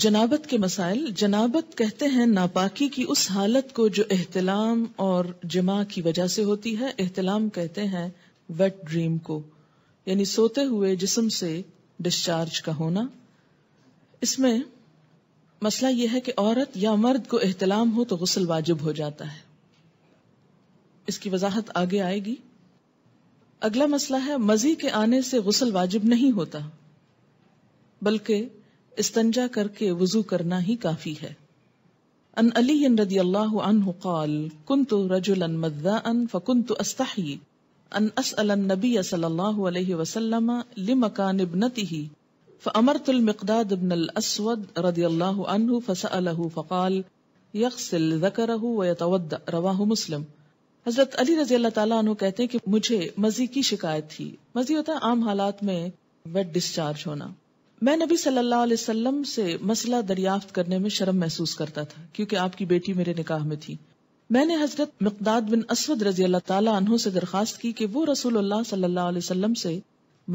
जनाबत के मसाइल जनाबत कहते हैं नापाकी की उस हालत को जो एहतलाम और जमा की वजह से होती है एहतलाम कहते हैं वेट ड्रीम को यानी सोते हुए जिसम से डिस्चार्ज का होना इसमें मसला यह है कि औरत या मर्द को एहतलाम हो तो गसल वाजिब हो जाता है इसकी वजाहत आगे आएगी अगला मसला है मजी के आने से गसल वाजिब नहीं होता बल्कि इस्तंजा करके वजू करना ही काफी है अन अली रदी अल्लाह अनहु काल कुंतु रजुलन मद्दाअन फकुंतु अस्तही अन असअल नबी सल्लल्लाहु अलैहि वसल्लम लिमकान इब्नतिही فأمرت المقداد بن الأسود رضي الله عنه فسأله فقال يغسل ذكره ويتودأ رواه مسلم हजरत अली रजी अल्लाह ताला अनु कहते हैं कि मुझे मजी की शिकायत थी मजी होता है आम हालात में वेट डिस्चार्ज होना मैं नबी सल्लल्लाहु अलैहि वसल्लम से मसला दरियाफ्त करने में शर्म महसूस करता था क्योंकि आपकी बेटी मेरे निकाह में थी मैंने हजरत मकदाद बिन असद रजी अल्लाह तला से दरखास्त की कि वो रसूलुल्लाह सल्लल्लाहु अलैहि वसल्लम से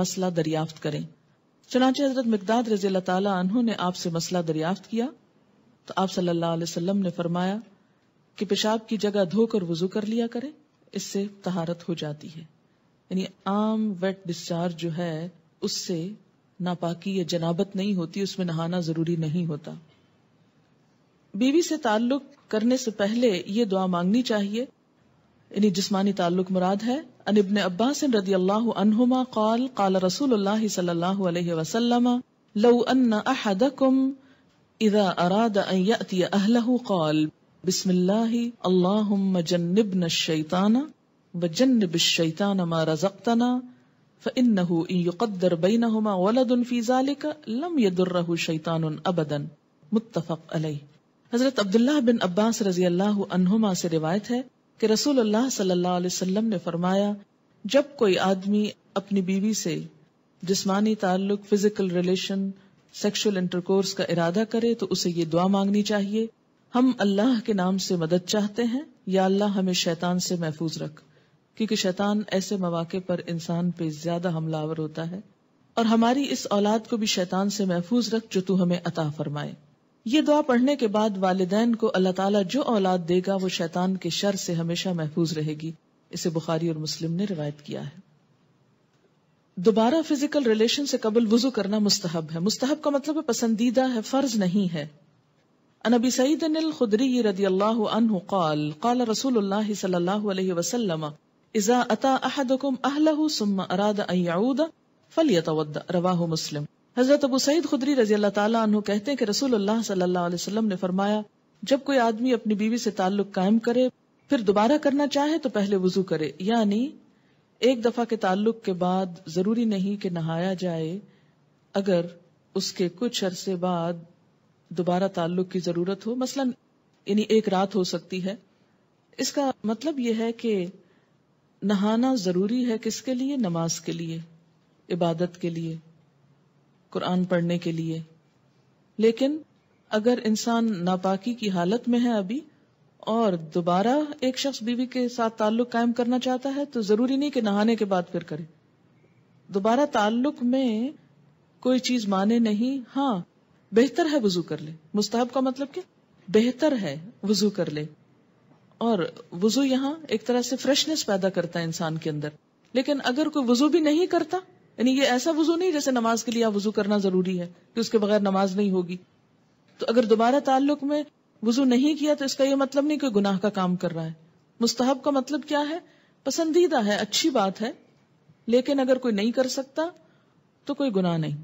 मसला दरियाफ्त करें चनाचे हजरत मकदाद रजी अल्लाह तला ने आपसे मसला दरियाफ्त किया तो आप सल्लल्लाहु अलैहि वसल्लम ने फरमाया कि पेशाब की जगह धोकर वजू कर लिया करें इससे तहारत हो जाती है यानी आम वेट डिस्चार्ज जो है उससे नापाकी या जनाबत नहीं होती उसमें नहाना जरूरी नहीं होता बीवी से ताल्लुक करने से पहले ये दुआ मांगनी चाहिए यानी जिस्मानी ताल्लुक मुराद है अनिबन अब्बास रदी अल्लाह अनहुमा कौल काल रसूल सल्लाम लउ वसल्लम अन्न अहदकुम इदा अराद अन यअति अहलहु काल बिस्मिल्लाह अल्लाहुम्म जन्निबना शैताना व जन्निबिश शैताना मा रज़क़तना فإنه إن يقدر بينهما ولد في ذلك لم يضره شيطان أبدا متفق عليه हजरत अब्दुल्लाह बिन अब्बास रजी अल्लाह अनहुमा से रिवायत है कि रसूल अल्लाह सल्लल्लाहु अलैहि वसल्लम ने फरमाया जब कोई आदमी अपनी बीवी से जिस्मानी ताल्लुक फिजिकल रिलेशन सेक्सुअल इंटरकोर्स का इरादा करे तो उसे ये दुआ मांगनी चाहिए हम अल्लाह के नाम से मदद चाहते हैं या अल्लाह हमें शैतान से महफूज रख क्योंकि शैतान ऐसे मौाक़े पर इंसान पे ज्यादा हमलावर होता है और हमारी इस औलाद को भी शैतान से महफूज रख जो तू हमें अता फरमाए ये दुआ पढ़ने के बाद वाले को अल्लाह ताला जो औलाद देगा वो शैतान के शर से हमेशा महफूज रहेगी इसे बुखारी और मुस्लिम ने रिवायत किया है दोबारा फिजिकल रिलेशन से कबल वजू करना मुस्तहब है मुस्तहब का मतलब पसंदीदा है फर्ज नहीं है अनबी सईद खुदरी रदी अल्लाह रसूल सल्लल्लाहु हजरत अबू सईद खुदरी रजी अल्लाह ताला कहते हैं कि रसूलुल्लाह सल्लल्लाहु ने फरमाया जब कोई आदमी अपनी बीवी से ताल्लुक कायम करे फिर दोबारा करना चाहे तो पहले वजू करे यानी एक दफा के ताल्लुक के बाद जरूरी नहीं कि नहाया जाए अगर उसके कुछ अरसे बाद दोबारा ताल्लुक की जरूरत हो मसलन यानी एक रात हो सकती है इसका मतलब यह है कि नहाना जरूरी है किसके लिए नमाज के लिए इबादत के लिए कुरान पढ़ने के लिए लेकिन अगर इंसान नापाकी की हालत में है अभी और दोबारा एक शख्स बीवी के साथ ताल्लुक कायम करना चाहता है तो जरूरी नहीं कि नहाने के बाद फिर करे दोबारा ताल्लुक में कोई चीज माने नहीं हाँ बेहतर है वजू कर ले मुस्ताब का मतलब क्या बेहतर है वजू कर ले और वजू यहाँ एक तरह से फ्रेशनेस पैदा करता है इंसान के अंदर लेकिन अगर कोई वजू भी नहीं करता यानी ये ऐसा वजू नहीं जैसे नमाज के लिए आप वजू करना जरूरी है कि उसके बगैर नमाज नहीं होगी तो अगर दोबारा ताल्लुक में वजू नहीं किया तो इसका यह मतलब नहीं कोई गुनाह का काम कर रहा है मुस्तहब का मतलब क्या है पसंदीदा है अच्छी बात है लेकिन अगर कोई नहीं कर सकता तो कोई गुनाह नहीं